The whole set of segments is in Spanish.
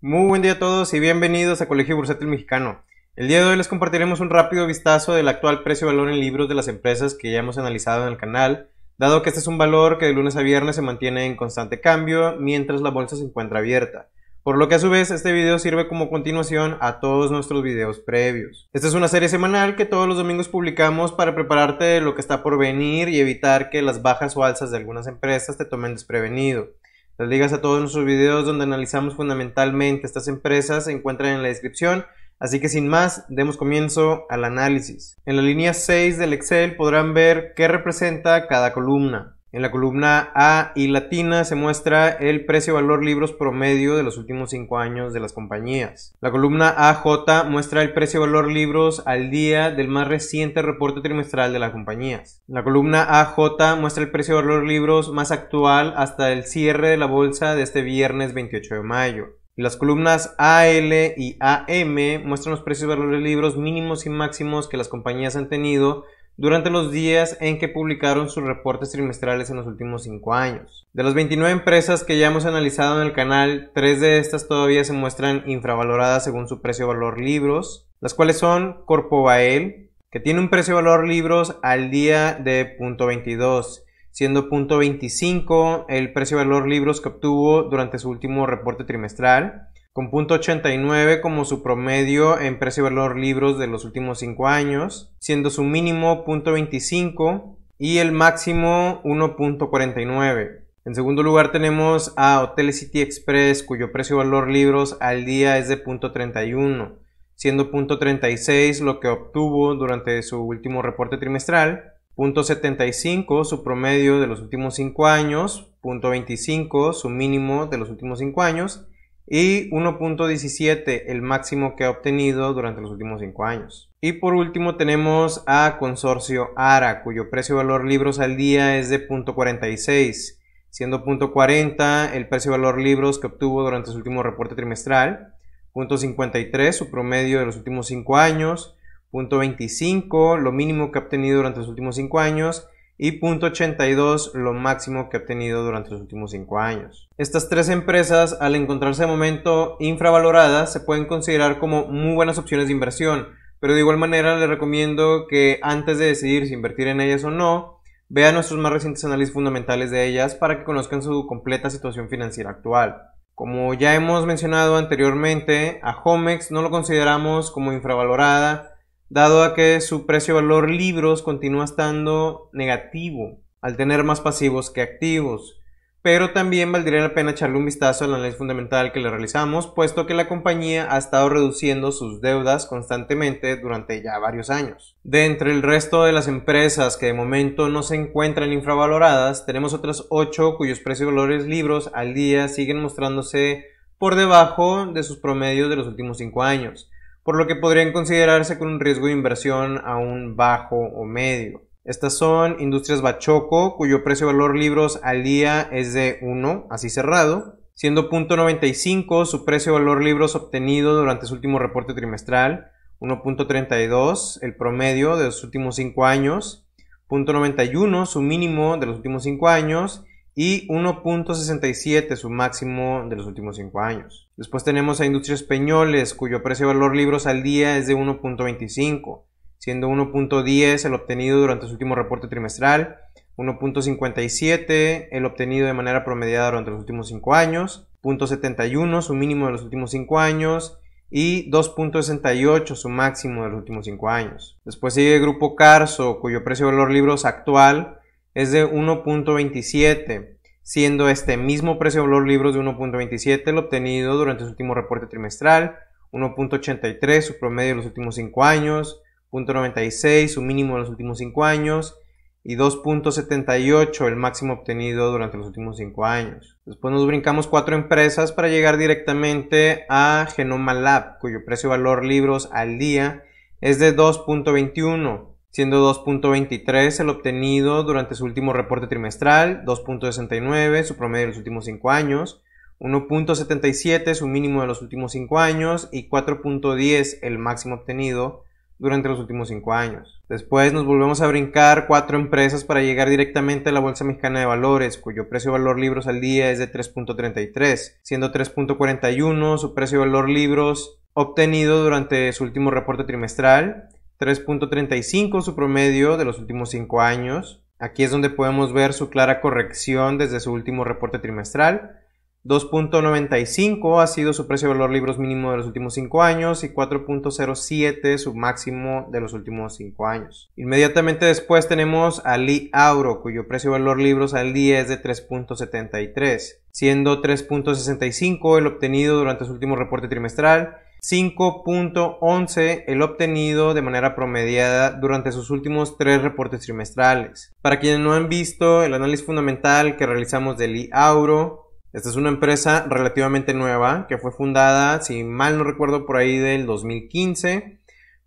Muy buen día a todos y bienvenidos a Colegio Bursátil Mexicano. El día de hoy les compartiremos un rápido vistazo del actual precio-valor en libros de las empresas que ya hemos analizado en el canal, dado que este es un valor que de lunes a viernes se mantiene en constante cambio mientras la bolsa se encuentra abierta. Por lo que a su vez este video sirve como continuación a todos nuestros videos previos. Esta es una serie semanal que todos los domingos publicamos para prepararte de lo que está por venir y evitar que las bajas o alzas de algunas empresas te tomen desprevenido. Las ligas a todos nuestros videos donde analizamos fundamentalmente estas empresas se encuentran en la descripción, así que sin más, demos comienzo al análisis. En la línea 6 del Excel podrán ver qué representa cada columna. En la columna A y Latina se muestra el precio-valor libros promedio de los últimos 5 años de las compañías. La columna AJ muestra el precio-valor libros al día del más reciente reporte trimestral de las compañías. La columna AJ muestra el precio-valor libros más actual hasta el cierre de la bolsa de este viernes 28 de mayo. Las columnas AL y AM muestran los precios de libros mínimos y máximos que las compañías han tenido durante los días en que publicaron sus reportes trimestrales en los últimos 5 años. De las 29 empresas que ya hemos analizado en el canal, 3 de estas todavía se muestran infravaloradas según su precio-valor libros, las cuales son Corpovael, que tiene un precio-valor libros al día de .22, siendo .25 el precio-valor libros que obtuvo durante su último reporte trimestral, con .89 como su promedio en precio-valor libros de los últimos 5 años, siendo su mínimo .25 y el máximo 1.49. En segundo lugar tenemos a Hotel City Express, cuyo precio-valor libros al día es de .31, siendo .36 lo que obtuvo durante su último reporte trimestral, .75 su promedio de los últimos 5 años, .25 su mínimo de los últimos 5 años, y 1.17 el máximo que ha obtenido durante los últimos 5 años. Y por último tenemos a Consorcio ARA, cuyo precio valor libros al día es de 0.46, siendo 0.40 el precio valor libros que obtuvo durante su último reporte trimestral, 0.53 su promedio de los últimos 5 años, 0.25 lo mínimo que ha obtenido durante los últimos 5 años, y .82% lo máximo que ha obtenido durante los últimos 5 años. Estas tres empresas, al encontrarse de momento infravaloradas, se pueden considerar como muy buenas opciones de inversión, pero de igual manera les recomiendo que antes de decidir si invertir en ellas o no, vean nuestros más recientes análisis fundamentales de ellas para que conozcan su completa situación financiera actual. Como ya hemos mencionado anteriormente, a Homex no lo consideramos como infravalorada, dado a que su precio-valor libros continúa estando negativo, al tener más pasivos que activos. Pero también valdría la pena echarle un vistazo a la ley fundamental que le realizamos, puesto que la compañía ha estado reduciendo sus deudas constantemente durante ya varios años. De entre el resto de las empresas que de momento no se encuentran infravaloradas, tenemos otras 8 cuyos precios valores libros al día siguen mostrándose por debajo de sus promedios de los últimos 5 años por lo que podrían considerarse con un riesgo de inversión aún bajo o medio. Estas son Industrias Bachoco, cuyo precio de valor libros al día es de 1, así cerrado, siendo .95 su precio de valor libros obtenido durante su último reporte trimestral, 1.32 el promedio de los últimos 5 años, 0.91 su mínimo de los últimos 5 años y 1.67 su máximo de los últimos 5 años. Después tenemos a Industrias Peñoles, cuyo precio de valor libros al día es de 1.25, siendo 1.10 el obtenido durante su último reporte trimestral, 1.57 el obtenido de manera promediada durante los últimos 5 años, ...1.71 su mínimo de los últimos 5 años y 2.68 su máximo de los últimos 5 años. Después sigue el Grupo Carso, cuyo precio de valor libros actual es de 1.27, siendo este mismo precio valor libros de 1.27 el obtenido durante su último reporte trimestral, 1.83 su promedio de los últimos 5 años, 1.96 su mínimo de los últimos 5 años y 2.78 el máximo obtenido durante los últimos 5 años. Después nos brincamos cuatro empresas para llegar directamente a Genoma Lab, cuyo precio valor libros al día es de 2.21 siendo 2.23 el obtenido durante su último reporte trimestral, 2.69 su promedio de los últimos 5 años, 1.77 su mínimo de los últimos 5 años y 4.10 el máximo obtenido durante los últimos 5 años. Después nos volvemos a brincar 4 empresas para llegar directamente a la Bolsa Mexicana de Valores, cuyo precio valor libros al día es de 3.33, siendo 3.41 su precio valor libros obtenido durante su último reporte trimestral, 3.35 su promedio de los últimos 5 años. Aquí es donde podemos ver su clara corrección desde su último reporte trimestral. 2.95 ha sido su precio de valor libros mínimo de los últimos 5 años y 4.07 su máximo de los últimos 5 años. Inmediatamente después tenemos a Lee Auro, cuyo precio de valor libros al día es de 3.73, siendo 3.65 el obtenido durante su último reporte trimestral 5.11 el obtenido de manera promediada durante sus últimos tres reportes trimestrales. Para quienes no han visto el análisis fundamental que realizamos del IAURO, esta es una empresa relativamente nueva que fue fundada, si mal no recuerdo, por ahí del 2015,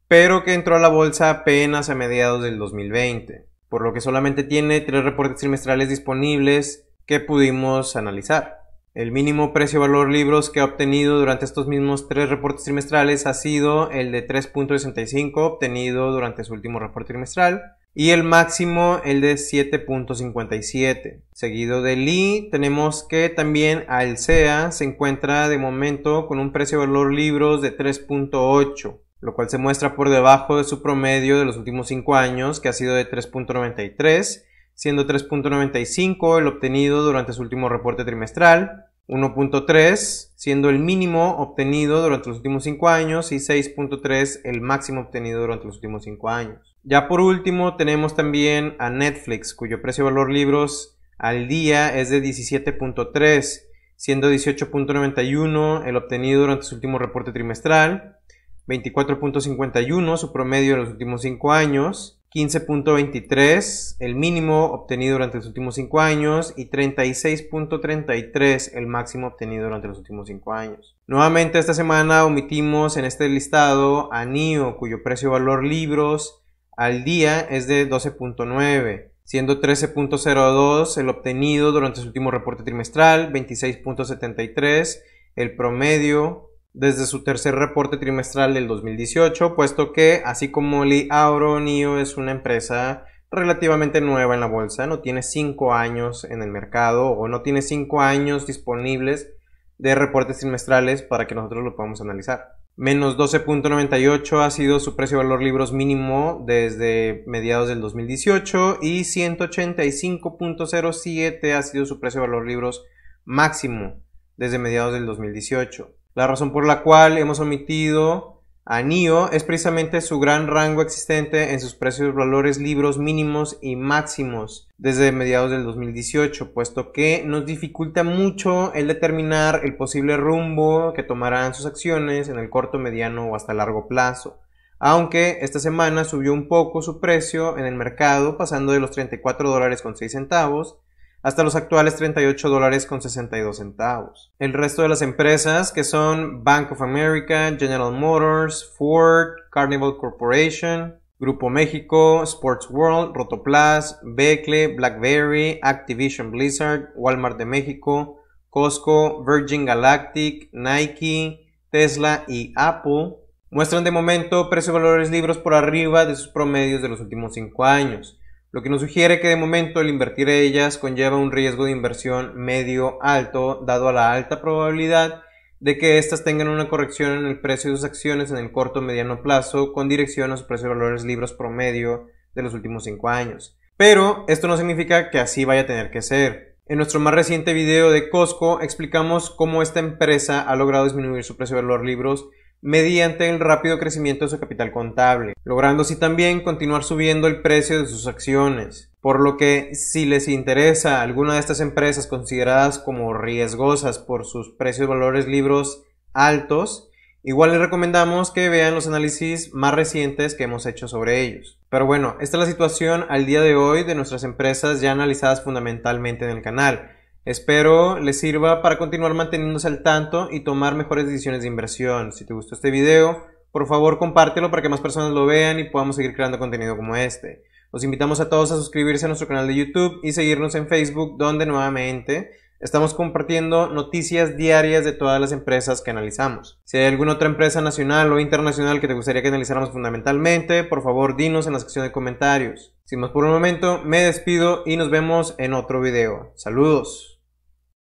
pero que entró a la bolsa apenas a mediados del 2020, por lo que solamente tiene tres reportes trimestrales disponibles que pudimos analizar. El mínimo precio-valor libros que ha obtenido durante estos mismos tres reportes trimestrales ha sido el de 3.65 obtenido durante su último reporte trimestral y el máximo el de 7.57. Seguido de Lee tenemos que también Alcea se encuentra de momento con un precio-valor libros de 3.8 lo cual se muestra por debajo de su promedio de los últimos cinco años que ha sido de 3.93 siendo 3.95 el obtenido durante su último reporte trimestral, 1.3 siendo el mínimo obtenido durante los últimos 5 años y 6.3 el máximo obtenido durante los últimos 5 años. Ya por último tenemos también a Netflix, cuyo precio valor libros al día es de 17.3, siendo 18.91 el obtenido durante su último reporte trimestral, 24.51 su promedio en los últimos 5 años, 15.23, el mínimo obtenido durante los últimos 5 años, y 36.33, el máximo obtenido durante los últimos 5 años. Nuevamente esta semana omitimos en este listado a NIO, cuyo precio valor libros al día es de 12.9 siendo 13.02 el obtenido durante su último reporte trimestral, 26.73 el promedio desde su tercer reporte trimestral del 2018, puesto que, así como Auro Auronio es una empresa relativamente nueva en la bolsa, no tiene 5 años en el mercado o no tiene 5 años disponibles de reportes trimestrales para que nosotros lo podamos analizar. Menos 12.98 ha sido su precio de valor libros mínimo desde mediados del 2018 y 185.07 ha sido su precio de valor libros máximo desde mediados del 2018. La razón por la cual hemos omitido a NIO es precisamente su gran rango existente en sus precios, valores, libros mínimos y máximos desde mediados del 2018, puesto que nos dificulta mucho el determinar el posible rumbo que tomarán sus acciones en el corto, mediano o hasta largo plazo. Aunque esta semana subió un poco su precio en el mercado, pasando de los 34 dólares con 6 centavos hasta los actuales 38 dólares con 62 centavos. El resto de las empresas que son Bank of America, General Motors, Ford, Carnival Corporation, Grupo México, Sports World, Rotoplas, Becle, BlackBerry, Activision Blizzard, Walmart de México, Costco, Virgin Galactic, Nike, Tesla y Apple muestran de momento y valores libros por arriba de sus promedios de los últimos 5 años lo que nos sugiere que de momento el invertir en ellas conlleva un riesgo de inversión medio alto, dado a la alta probabilidad de que éstas tengan una corrección en el precio de sus acciones en el corto mediano plazo con dirección a su precio de valores libros promedio de los últimos 5 años. Pero esto no significa que así vaya a tener que ser. En nuestro más reciente video de Costco explicamos cómo esta empresa ha logrado disminuir su precio de valor libros mediante el rápido crecimiento de su capital contable, logrando así también continuar subiendo el precio de sus acciones. Por lo que si les interesa alguna de estas empresas consideradas como riesgosas por sus precios valores libros altos, Igual les recomendamos que vean los análisis más recientes que hemos hecho sobre ellos. Pero bueno, esta es la situación al día de hoy de nuestras empresas ya analizadas fundamentalmente en el canal. Espero les sirva para continuar manteniéndose al tanto y tomar mejores decisiones de inversión. Si te gustó este video, por favor compártelo para que más personas lo vean y podamos seguir creando contenido como este. Los invitamos a todos a suscribirse a nuestro canal de YouTube y seguirnos en Facebook, donde nuevamente estamos compartiendo noticias diarias de todas las empresas que analizamos. Si hay alguna otra empresa nacional o internacional que te gustaría que analizáramos fundamentalmente, por favor dinos en la sección de comentarios. Sin más por un momento, me despido y nos vemos en otro video. Saludos.